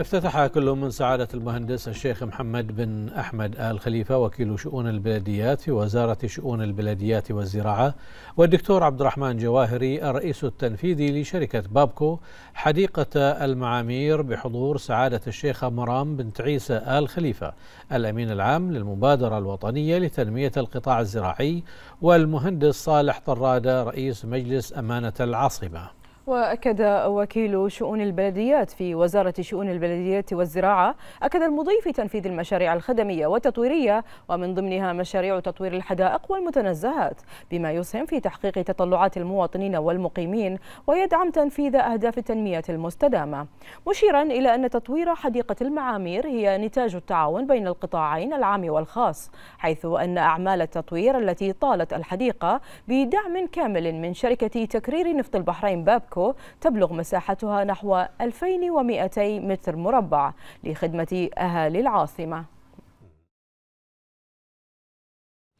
افتتح كل من سعادة المهندس الشيخ محمد بن أحمد آل خليفة وكيل شؤون البلديات في وزارة شؤون البلديات والزراعة والدكتور عبد الرحمن جواهري الرئيس التنفيذي لشركة بابكو حديقة المعامير بحضور سعادة الشيخة مرام بنت عيسى آل خليفة الأمين العام للمبادرة الوطنية لتنمية القطاع الزراعي والمهندس صالح طرادة رئيس مجلس أمانة العاصمة وأكد وكيل شؤون البلديات في وزارة شؤون البلديات والزراعة أكد المضي في تنفيذ المشاريع الخدمية والتطويرية ومن ضمنها مشاريع تطوير الحدائق والمتنزهات بما يسهم في تحقيق تطلعات المواطنين والمقيمين ويدعم تنفيذ أهداف التنمية المستدامة مشيرا إلى أن تطوير حديقة المعامير هي نتاج التعاون بين القطاعين العام والخاص حيث أن أعمال التطوير التي طالت الحديقة بدعم كامل من شركة تكرير نفط البحرين بابكو موناكو تبلغ مساحتها نحو 2200 متر مربع لخدمة أهالي العاصمة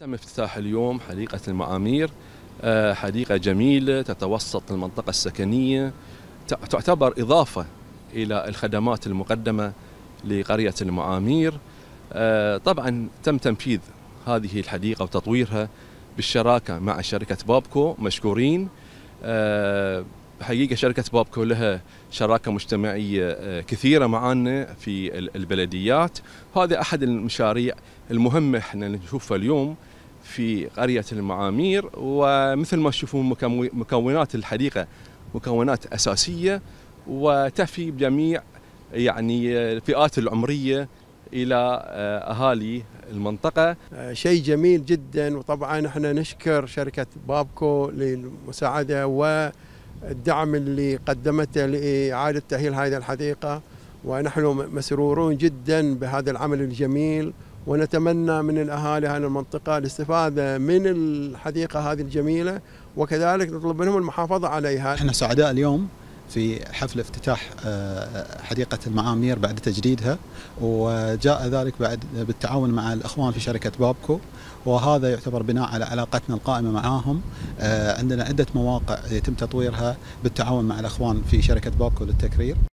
تم افتتاح اليوم حديقة المعامير آه، حديقة جميلة تتوسط المنطقة السكنية تعتبر إضافة إلى الخدمات المقدمة لقرية المعامير آه، طبعا تم تنفيذ هذه الحديقة وتطويرها بالشراكة مع شركة بابكو مشكورين آه، حقيقه شركه بابكو لها شراكه مجتمعيه آه، كثيره معانا في البلديات هذا احد المشاريع المهمه احنا نشوفها اليوم في قريه المعامير ومثل ما تشوفون مكونات الحديقه مكونات اساسيه وتفي بجميع يعني آه، الفئات العمريه الى آه، اهالي المنطقه. شيء جميل جدا وطبعا احنا نشكر شركه بابكو للمساعده و الدعم اللي قدمته لإعادة تأهيل هذه الحديقة ونحن مسرورون جدا بهذا العمل الجميل ونتمنى من الأهالي هذه المنطقة الاستفادة من الحديقة هذه الجميلة وكذلك نطلب منهم المحافظة عليها احنا سعداء اليوم في حفل افتتاح آه، حديقة المعامير بعد تجديدها وجاء ذلك بعد بالتعاون مع الأخوان في شركة بابكو وهذا يعتبر بناء على علاقتنا القائمة معهم آه، عندنا عدة مواقع يتم تطويرها بالتعاون مع الأخوان في شركة بابكو للتكرير